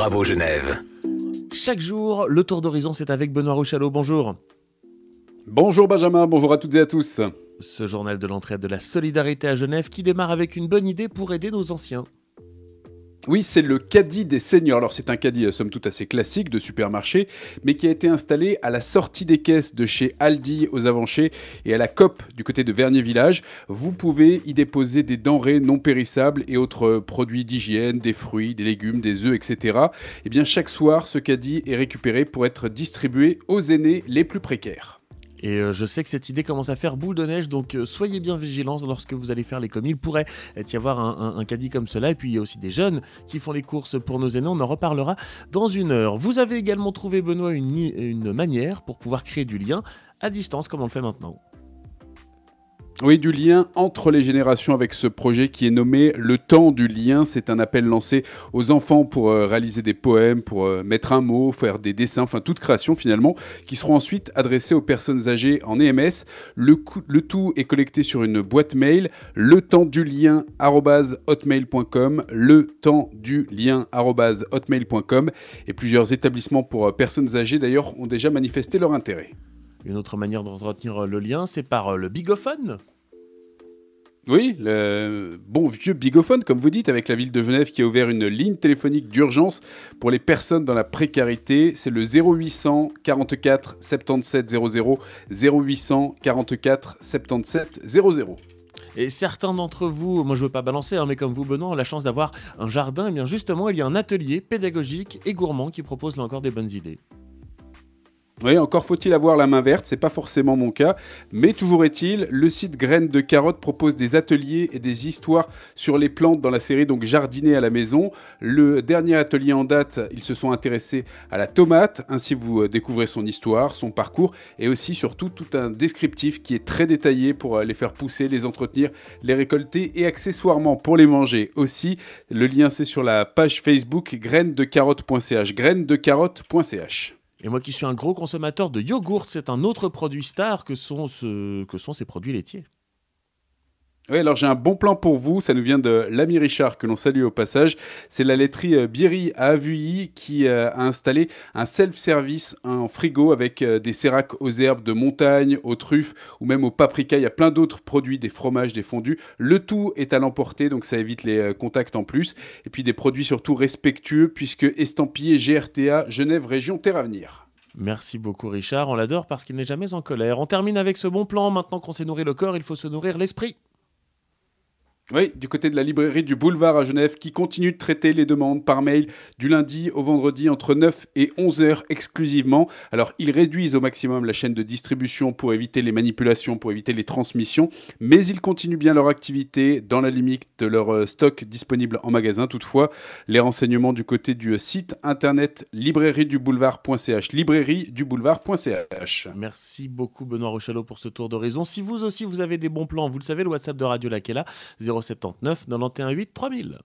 Bravo Genève. Chaque jour, le tour d'horizon, c'est avec Benoît Rochalot. Bonjour. Bonjour Benjamin, bonjour à toutes et à tous. Ce journal de l'entraide de la solidarité à Genève qui démarre avec une bonne idée pour aider nos anciens. Oui, c'est le caddie des seniors. Alors c'est un caddie euh, somme toute assez classique de supermarché, mais qui a été installé à la sortie des caisses de chez Aldi aux avanchées et à la COP du côté de Vernier Village. Vous pouvez y déposer des denrées non périssables et autres euh, produits d'hygiène, des fruits, des légumes, des œufs, etc. Et eh bien chaque soir, ce caddie est récupéré pour être distribué aux aînés les plus précaires. Et euh, je sais que cette idée commence à faire boule de neige, donc euh, soyez bien vigilants lorsque vous allez faire les commis. Il pourrait y avoir un, caddie comme cela. Et puis il y a aussi des jeunes qui font les courses pour nos aînés. On en reparlera dans une heure. Vous avez également trouvé, Benoît, une, une manière pour pouvoir créer du lien à distance, comme on le fait maintenant. Oui, du lien entre les générations avec ce projet qui est nommé Le temps du lien. C'est un appel lancé aux enfants pour euh, réaliser des poèmes, pour euh, mettre un mot, faire des dessins, enfin toute création finalement, qui seront ensuite adressés aux personnes âgées en EMS. Le, tout est collecté sur une boîte mail, le temps du lien le temps du lien Et plusieurs établissements pour euh, personnes âgées d'ailleurs ont déjà manifesté leur intérêt. Une autre manière d'entretenir euh, le lien, c'est par euh, le bigophone. Oui, le bon vieux bigophone, comme vous dites, avec la ville de Genève qui a ouvert une ligne téléphonique d'urgence pour les personnes dans la précarité. C'est le 0800 44 77 00, 0800 44 77 00. Et certains d'entre vous, moi je veux pas balancer, hein, mais comme vous, Benoît, ont la chance d'avoir un jardin. Et eh bien justement, il y a un atelier pédagogique et gourmand qui propose là encore des bonnes idées. Oui, encore faut-il avoir la main verte, n'est pas forcément mon cas, mais toujours est-il, le site Graines de Carottes propose des ateliers et des histoires sur les plantes dans la série donc Jardiner à la maison. Le dernier atelier en date, ils se sont intéressés à la tomate, ainsi vous euh, découvrez son histoire, son parcours et aussi surtout tout un descriptif qui est très détaillé pour euh, les faire pousser, les entretenir, les récolter et accessoirement pour les manger aussi. Le lien c'est sur la page Facebook grainesdecarottes.ch, grainesdecarottes.ch. Et moi qui suis un gros consommateur de yogourt, c'est un autre produit star que sont, que sont ces produits laitiers. Oui, alors j'ai un bon plan pour vous. Ça nous vient de l'ami Richard que l'on salue au passage. C'est la laiterie euh, Bierry à Avuilly qui euh, a installé un self-service en frigo avec euh, des séracs aux herbes de montagne, aux truffes ou même aux paprika. Il y a plein d'autres produits, des fromages, des fondus. Le tout est à l'emporter, donc ça évite les contacts en plus. Et puis des produits surtout respectueux puisque estampillés GRTA Genève Région Terre à Avenir. Merci beaucoup Richard, on l'adore parce qu'il n'est jamais en colère. On termine avec ce bon plan, maintenant qu'on s'est nourri le corps, il faut se nourrir l'esprit. Oui, du côté de la librairie du Boulevard à Genève, qui continue de traiter les demandes par mail du lundi au vendredi entre 9 et 11 heures exclusivement. Alors, ils réduisent au maximum la chaîne de distribution pour éviter les manipulations, pour éviter les transmissions, mais ils continuent bien leur activité dans la limite de leur euh, stock disponible en magasin. Toutefois, les renseignements du côté du euh, site internet librairie librairie du du boulevard.ch Merci beaucoup Benoît Rochalot pour ce tour d'horizon. Si vous aussi vous avez des bons plans, vous le savez, le WhatsApp de Radio Laquella 0 79 91 8 3000.